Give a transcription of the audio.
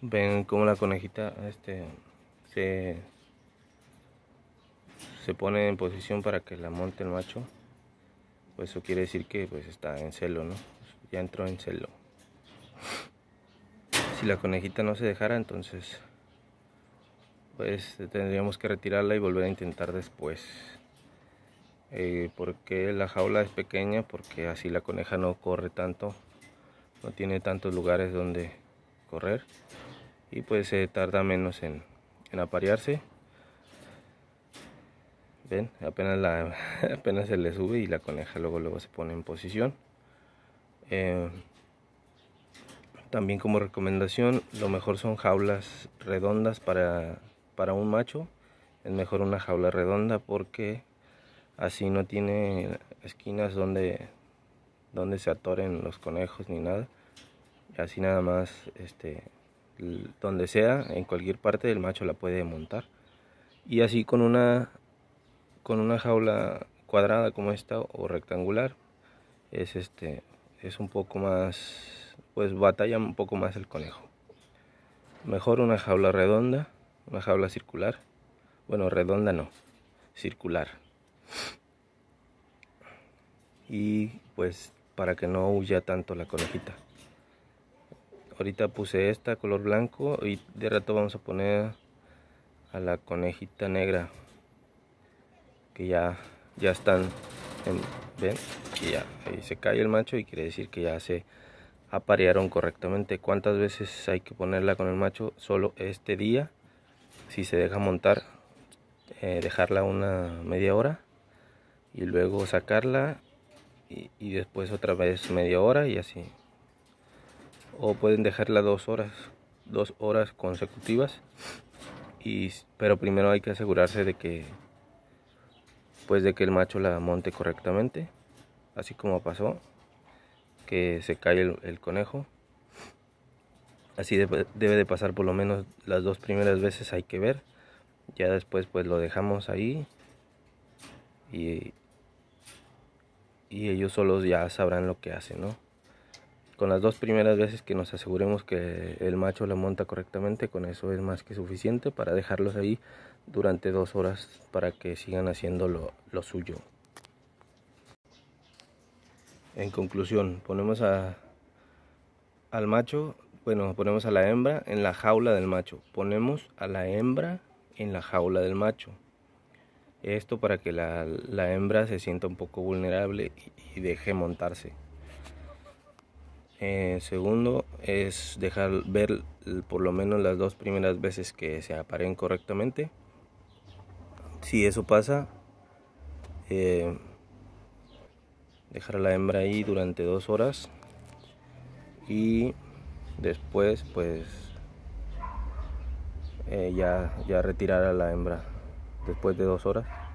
ven como la conejita este se pone en posición para que la monte el macho pues eso quiere decir que pues está en celo no ya entró en celo si la conejita no se dejara entonces pues tendríamos que retirarla y volver a intentar después eh, porque la jaula es pequeña porque así la coneja no corre tanto no tiene tantos lugares donde correr y pues se tarda menos en, aparearse ven apenas la apenas se le sube y la coneja luego luego se pone en posición eh, también como recomendación lo mejor son jaulas redondas para para un macho es mejor una jaula redonda porque así no tiene esquinas donde donde se atoren los conejos ni nada así nada más este donde sea, en cualquier parte del macho la puede montar. Y así con una, con una jaula cuadrada como esta o rectangular es este es un poco más pues batalla un poco más el conejo. Mejor una jaula redonda, una jaula circular. Bueno, redonda no, circular. Y pues para que no huya tanto la conejita ahorita puse esta color blanco y de rato vamos a poner a la conejita negra que ya ya están en, ven ya ahí se cae el macho y quiere decir que ya se aparearon correctamente cuántas veces hay que ponerla con el macho solo este día si se deja montar eh, dejarla una media hora y luego sacarla y después otra vez media hora y así o pueden dejarla dos horas, dos horas consecutivas. Y, pero primero hay que asegurarse de que pues de que el macho la monte correctamente así como pasó que se cae el, conejo así debe de pasar por lo menos las dos primeras veces hay que ver ya después pues lo dejamos ahí y, y ellos solos ya sabrán lo que hacen no con las dos primeras veces que nos aseguremos que el macho la monta correctamente, con eso es más que suficiente para dejarlos ahí durante dos horas para que sigan haciendo lo, suyo. En conclusión, ponemos a, al macho, bueno, ponemos a la hembra en la jaula del macho. Ponemos a la hembra en la jaula del macho. Esto para que la, hembra se sienta un poco vulnerable y deje montarse. Eh, segundo es dejar ver por lo menos las dos primeras veces que se aparen correctamente. Si eso pasa, eh, dejar a la hembra ahí durante dos horas y después pues eh, ya, ya retirar a la hembra después de dos horas.